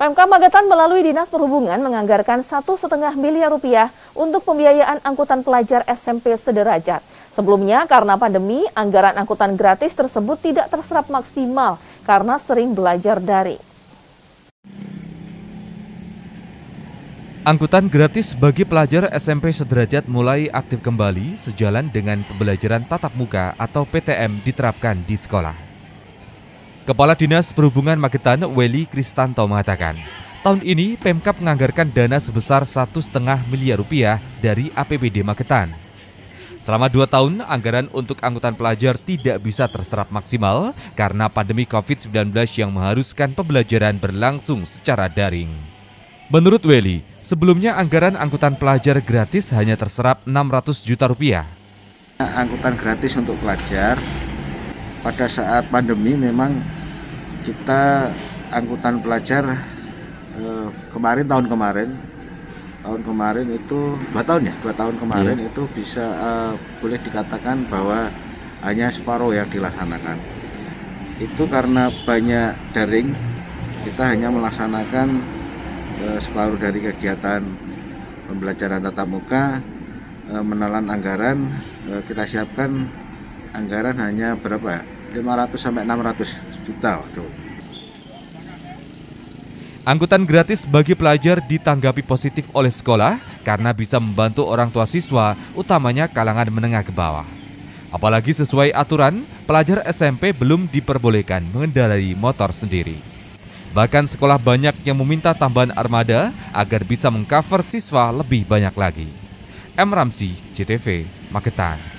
PMK Magetan melalui Dinas Perhubungan menganggarkan satu setengah miliar rupiah untuk pembiayaan angkutan pelajar SMP sederajat. Sebelumnya, karena pandemi, anggaran angkutan gratis tersebut tidak terserap maksimal karena sering belajar dari. Angkutan gratis bagi pelajar SMP sederajat mulai aktif kembali sejalan dengan pembelajaran tatap muka atau PTM diterapkan di sekolah. Kepala Dinas Perhubungan Magetan, Weli Kristanto mengatakan, tahun ini Pemkap menganggarkan dana sebesar 1,5 miliar rupiah dari APBD Magetan. Selama dua tahun, anggaran untuk angkutan pelajar tidak bisa terserap maksimal karena pandemi COVID-19 yang mengharuskan pembelajaran berlangsung secara daring. Menurut Weli, sebelumnya anggaran angkutan pelajar gratis hanya terserap 600 juta rupiah. Angkutan gratis untuk pelajar pada saat pandemi memang kita angkutan pelajar eh, kemarin tahun kemarin tahun kemarin itu dua tahun ya dua tahun kemarin iya. itu bisa eh, boleh dikatakan bahwa hanya separuh yang dilaksanakan itu karena banyak daring kita hanya melaksanakan eh, separuh dari kegiatan pembelajaran tatap muka eh, menelan anggaran eh, kita siapkan anggaran hanya berapa 500 sampai 600 juta waktu. Angkutan gratis bagi pelajar ditanggapi positif oleh sekolah karena bisa membantu orang tua siswa, utamanya kalangan menengah ke bawah. Apalagi sesuai aturan, pelajar SMP belum diperbolehkan mengendarai motor sendiri. Bahkan sekolah banyak yang meminta tambahan armada agar bisa mengcover siswa lebih banyak lagi. M. Ramzi, CTV, Magetan.